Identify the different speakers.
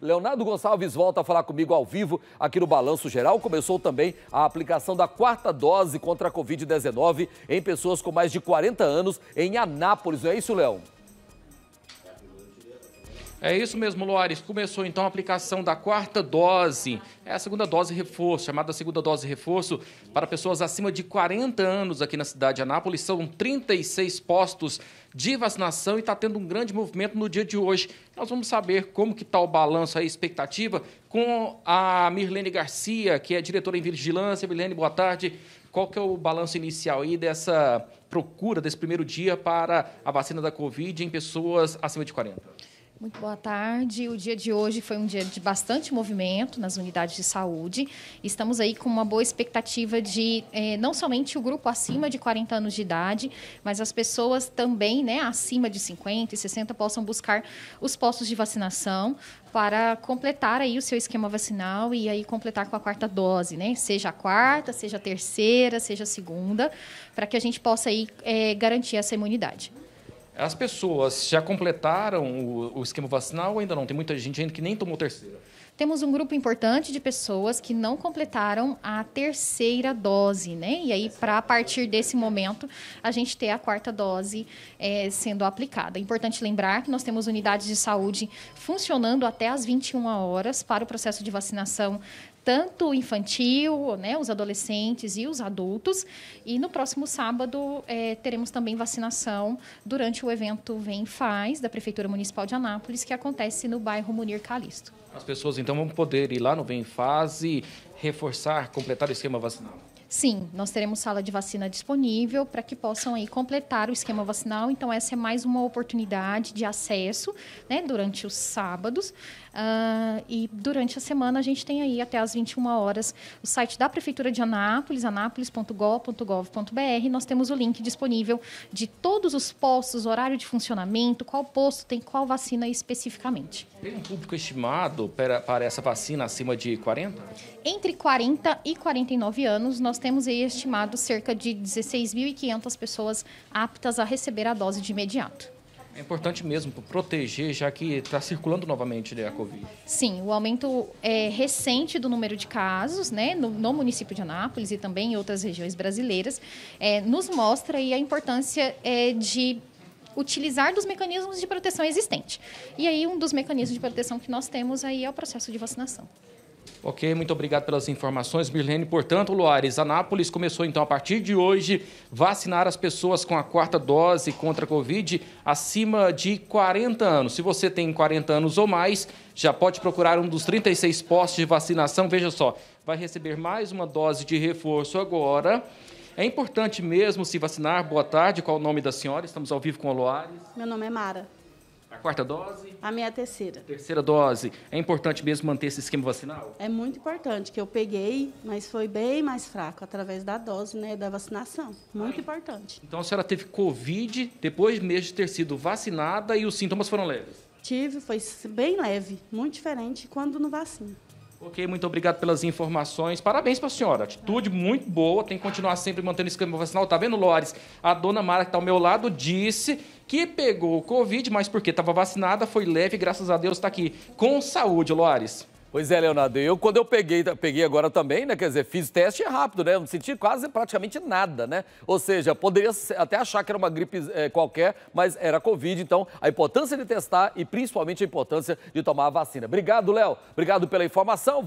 Speaker 1: Leonardo Gonçalves volta a falar comigo ao vivo aqui no Balanço Geral. Começou também a aplicação da quarta dose contra a Covid-19 em pessoas com mais de 40 anos em Anápolis. Não é isso, Leão? É isso mesmo, Loares. Começou então a aplicação da quarta dose. É a segunda dose reforço, chamada segunda dose reforço, para pessoas acima de 40 anos aqui na cidade de Anápolis. São 36 postos de vacinação e está tendo um grande movimento no dia de hoje. Nós vamos saber como que está o balanço, a expectativa, com a Mirlene Garcia, que é diretora em vigilância. Mirlene, boa tarde. Qual que é o balanço inicial aí dessa procura, desse primeiro dia para a vacina da Covid em pessoas acima de 40?
Speaker 2: Muito boa tarde. O dia de hoje foi um dia de bastante movimento nas unidades de saúde. Estamos aí com uma boa expectativa de eh, não somente o grupo acima de 40 anos de idade, mas as pessoas também né, acima de 50 e 60 possam buscar os postos de vacinação para completar aí o seu esquema vacinal e aí completar com a quarta dose, né? Seja a quarta, seja a terceira, seja a segunda, para que a gente possa aí eh, garantir essa imunidade.
Speaker 1: As pessoas já completaram o, o esquema vacinal ou ainda não? Tem muita gente ainda que nem tomou terceira
Speaker 2: temos um grupo importante de pessoas que não completaram a terceira dose, né? E aí, para partir desse momento, a gente ter a quarta dose é, sendo aplicada. É importante lembrar que nós temos unidades de saúde funcionando até as 21 horas para o processo de vacinação tanto infantil, né, os adolescentes e os adultos. E no próximo sábado é, teremos também vacinação durante o evento Vem Faz, da Prefeitura Municipal de Anápolis, que acontece no bairro Munir Calisto.
Speaker 1: As pessoas, então, então vamos poder ir lá no Vem fase reforçar, completar o esquema vacinal.
Speaker 2: Sim, nós teremos sala de vacina disponível para que possam aí completar o esquema vacinal. Então, essa é mais uma oportunidade de acesso né, durante os sábados. Uh, e durante a semana a gente tem aí até as 21 horas o site da Prefeitura de Anápolis, anápolis.gov.gov.br. Nós temos o link disponível de todos os postos, horário de funcionamento, qual posto tem qual vacina especificamente.
Speaker 1: Tem um público estimado para, para essa vacina acima de 40?
Speaker 2: Entre 40 e 49 anos, nós temos aí estimado cerca de 16.500 pessoas aptas a receber a dose de imediato.
Speaker 1: É importante mesmo proteger, já que está circulando novamente né, a Covid.
Speaker 2: Sim, o aumento é, recente do número de casos né, no, no, município de Anápolis e também em outras regiões brasileiras é, nos mostra aí, a importância é, de utilizar dos mecanismos de proteção existente. E aí um dos mecanismos de proteção que nós temos aí é o processo de vacinação.
Speaker 1: Ok, muito obrigado pelas informações, Mirlene. Portanto, Luares, Anápolis começou então a partir de hoje vacinar as pessoas com a quarta dose contra a Covid acima de 40 anos. Se você tem 40 anos ou mais, já pode procurar um dos 36 postos de vacinação. Veja só, vai receber mais uma dose de reforço agora. É importante mesmo se vacinar. Boa tarde, qual o nome da senhora? Estamos ao vivo com o Luares.
Speaker 2: Meu nome é Mara.
Speaker 1: A quarta dose?
Speaker 2: A minha terceira.
Speaker 1: Terceira dose. É importante mesmo manter esse esquema vacinal?
Speaker 2: É muito importante, que eu peguei, mas foi bem mais fraco através da dose, né, da vacinação. Muito Ai. importante.
Speaker 1: Então a senhora teve COVID depois mesmo de ter sido vacinada e os sintomas foram leves?
Speaker 2: Tive, foi bem leve, muito diferente quando no vacina.
Speaker 1: Ok, muito obrigado pelas informações. Parabéns para a senhora. Atitude muito boa. Tem que continuar sempre mantendo o esquema vacinal. Tá vendo, Lores? A dona Mara, que está ao meu lado, disse que pegou o Covid, mas porque estava vacinada, foi leve, graças a Deus está aqui com saúde, Loares. Pois é, Leonardo, eu quando eu peguei, peguei agora também, né? Quer dizer, fiz teste é rápido, né? Eu não senti quase praticamente nada, né? Ou seja, poderia até achar que era uma gripe é, qualquer, mas era Covid. Então, a importância de testar e principalmente a importância de tomar a vacina. Obrigado, Léo. Obrigado pela informação.